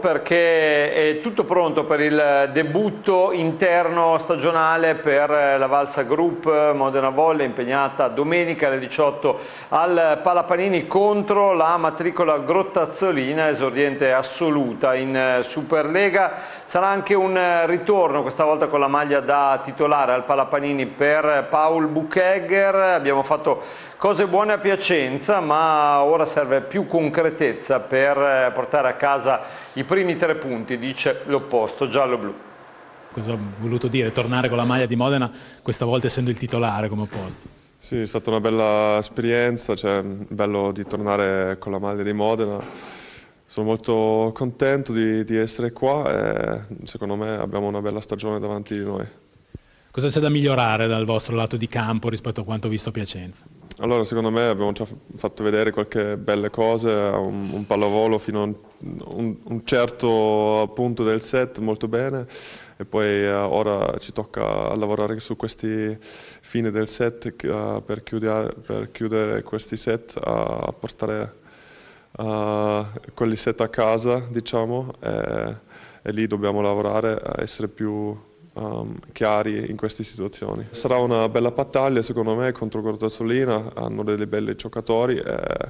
perché è tutto pronto per il debutto interno stagionale per eh, la Valsa Group Modena Volle impegnata domenica alle 18 al Palapanini contro la matricola Grottazzolina esordiente assoluta in eh, Superlega sarà anche un eh, ritorno questa volta con la maglia da titolare al Palapanini per Paul Buchegger abbiamo fatto Cose buone a Piacenza, ma ora serve più concretezza per eh, portare a casa i primi tre punti, dice l'opposto giallo-blu. Cosa ha voluto dire? Tornare con la maglia di Modena, questa volta essendo il titolare come opposto. Sì, è stata una bella esperienza, cioè, bello di tornare con la maglia di Modena. Sono molto contento di, di essere qua e secondo me abbiamo una bella stagione davanti di noi. Cosa c'è da migliorare dal vostro lato di campo rispetto a quanto visto a Piacenza? Allora, secondo me abbiamo già fatto vedere qualche belle cose, un, un pallavolo fino a un, un, certo punto del set molto bene e poi eh, ora ci tocca lavorare su questi fine del set uh, per, chiudere, per, chiudere, questi set a portare uh, quelli set a casa, diciamo, e, e lì dobbiamo lavorare, a essere più um, chiari in queste situazioni. Sarà una bella battaglia secondo me contro Cortazzolina, hanno dei belli giocatori. E eh,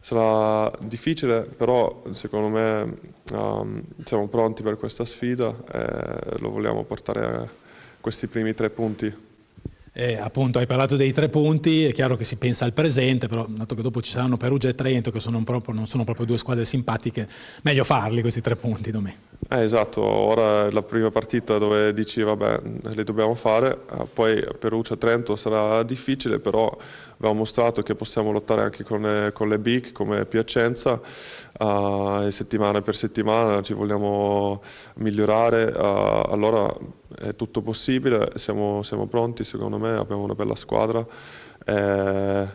sarà difficile, però secondo me um, siamo pronti per questa sfida e lo vogliamo portare a questi primi tre punti. Eh, appunto hai parlato dei tre punti, è chiaro che si pensa al presente, però dato che dopo ci saranno Perugia e Trento, che sono proprio, non sono proprio due squadre simpatiche, meglio farli questi tre punti domenica. Eh, esatto, ora è la prima partita dove dici vabbè le dobbiamo fare, eh, poi Perugia-Trento e sarà difficile, però abbiamo mostrato che possiamo lottare anche con le, con le big come Piacenza, uh, settimana per settimana ci vogliamo migliorare, uh, allora è tutto possibile, siamo, siamo pronti secondo me, abbiamo una bella squadra, eh,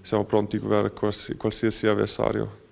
siamo pronti per qualsiasi avversario.